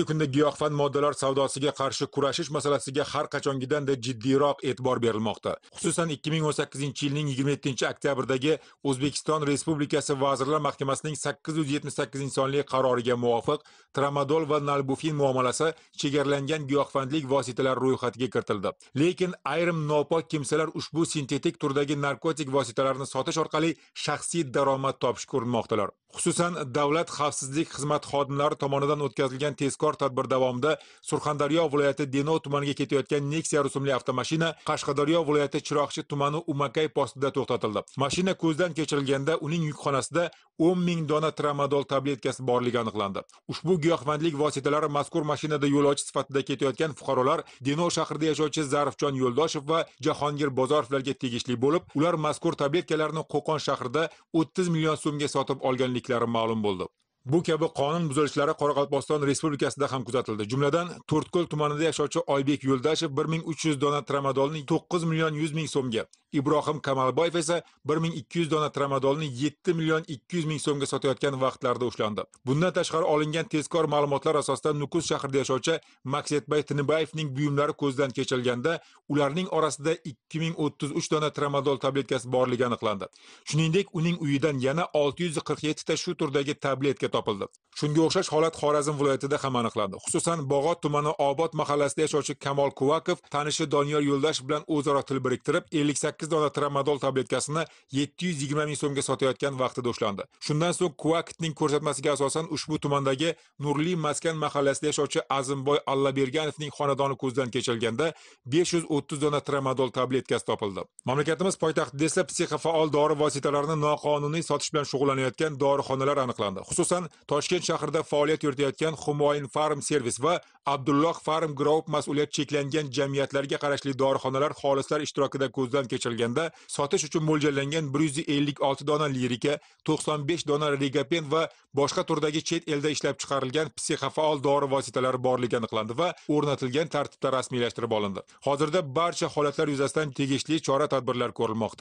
bugungi kunda giyohvand moddalar savdosiga qarshi kurashish masalasiga har qachongidanda jiddiyroq e'tibor berilmoqda xususan 2018 yilning 27 oktyabrdagi o'zbekiston respublikasi vazirlar mahkamasining 878 sonli qaroriga muvofiq tramadol va nalbufin muomalasi chegaralangan giyohvandlik vositalari ro'yxatiga kiritildi lekin ayrim nopok kimsalar ushbu sintetik turdagi narkotik vositalarni sotish orqali shaxsiy daromad topishga urinmoqdalar xususan davlat xavfsizlik xizmati xodimlari tomonidan o'tkazilgan tezkor bor tadbir davomida surxondaryo viloyati denov tumaniga ketayotgan nexia rusumli avtomashina qashqadaryo viloyati chiroqchi tumani umakay postida to'xtatildi mashina ko'zdan kechirilganda uning yukxonasida o'n ming dona tramadol tabletkasi borligi aniqlandi ushbu giyohvandlik vositalari mazkur mashinada yo'lovchi sifatida ketayotgan fuqarolar denov shahrida yashovchi zarifjon yo'ldoshev va jahongir bozorovlarga tegishli bo'lib ular mazkur tabletkalarni qo'qon shahrida o'ttiz million so'mga sotib olganliklari ma'lum bo'ldi Bu kabi qonun buzilishlari Qoraqalpog'iston Respublikasida ham kuzatildi. Jumladan, To'rtko'l tumanida yashovchi Oybek Yo'ldashev 1300 dona tramadolni 9 million 100 ming so'mga, Ibrohim Kamalboyev esa 1200 dona tramadolni 7 million 200 ming so'mga sotayotgan vaqtlarida ushlandi. Bundan tashqari olingan tezkor ma'lumotlar asosida Nukus shahrida yashovchi Maksetbay Tinibayevning buyumlari ko'zdan kechilganda, ularning orasida 2033 dona tramadol tabletkasi borligi aniqlandi. Shuningdek, uning uyidan yana 647 ta shu turdagi tabletka topildi shunga o'xshash holat xorazm viloyatida ham aniqlandi xususan bog'ot tumani obod mahallasida yashovchi kamol kuvakov tanishi doniyor yo'ldashev bilan o'zaro til biriktirib ellik sakkiz dona tramadol tabletkasini yetti yuz yigirma ming so'mga sotayotgan vaqtida ushlandi shundan so'ng kuvakovning ko'rsatmasiga asosan ushbu tumandagi nurli maskan mahallasida yashovchi azimboy allaberganovning xonadoni ko'zdan kechirilganda besh yuz o'ttiz dona tramadol tabletkasi topildi mamlakatimiz poytaxtida esa psixofaol dori vositalarini noqonuniy sotish bilan shug'ullanayotgan dorixonalar aniqlandi xususan jumladan Toshkent shahrida faoliyat yuritayotgan Humoyin Farm Service va Abdulloh Farm Group mas'uliyat cheklangan jamiyatlarga qarashli dorixonalar xolislar ishtirokida ko'zdan kechirilganda sotish uchun mo'ljallangan 156 dona lirika, 95 dona rigapen va boshqa turdagi chet elda ishlab chiqarilgan psixofaol dori vositalari borligi aniqlandi va o'rnatilgan tartibda rasmiylashtirib olindi. Hozirda barcha holatlar yuzasidan tegishli chora-tadbirlar ko'rilmoqda.